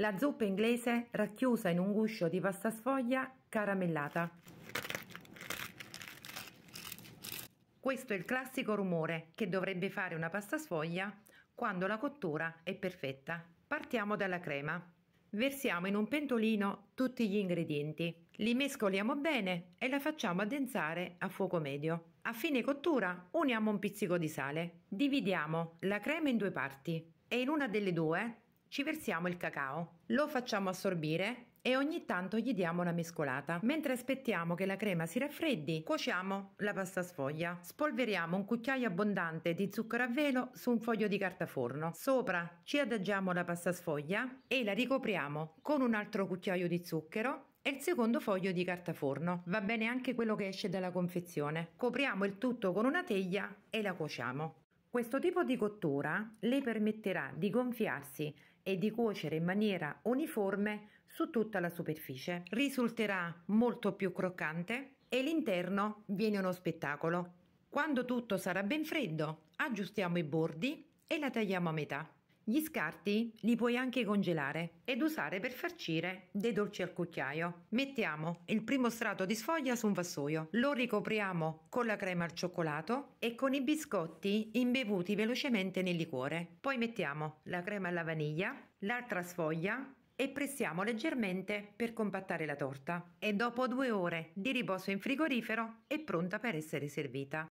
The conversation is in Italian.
La zuppa inglese racchiusa in un guscio di pasta sfoglia caramellata. Questo è il classico rumore che dovrebbe fare una pasta sfoglia quando la cottura è perfetta. Partiamo dalla crema. Versiamo in un pentolino tutti gli ingredienti, li mescoliamo bene e la facciamo addensare a fuoco medio. A fine cottura uniamo un pizzico di sale. Dividiamo la crema in due parti e in una delle due ci versiamo il cacao, lo facciamo assorbire e ogni tanto gli diamo una mescolata. Mentre aspettiamo che la crema si raffreddi, cuociamo la pasta sfoglia. Spolveriamo un cucchiaio abbondante di zucchero a velo su un foglio di carta forno. Sopra ci adagiamo la pasta sfoglia e la ricopriamo con un altro cucchiaio di zucchero e il secondo foglio di carta forno. Va bene anche quello che esce dalla confezione. Copriamo il tutto con una teglia e la cuociamo. Questo tipo di cottura le permetterà di gonfiarsi e di cuocere in maniera uniforme su tutta la superficie. Risulterà molto più croccante e l'interno viene uno spettacolo. Quando tutto sarà ben freddo, aggiustiamo i bordi e la tagliamo a metà. Gli scarti li puoi anche congelare ed usare per farcire dei dolci al cucchiaio. Mettiamo il primo strato di sfoglia su un vassoio, lo ricopriamo con la crema al cioccolato e con i biscotti imbevuti velocemente nel liquore. Poi mettiamo la crema alla vaniglia, l'altra sfoglia e pressiamo leggermente per compattare la torta e dopo due ore di riposo in frigorifero è pronta per essere servita.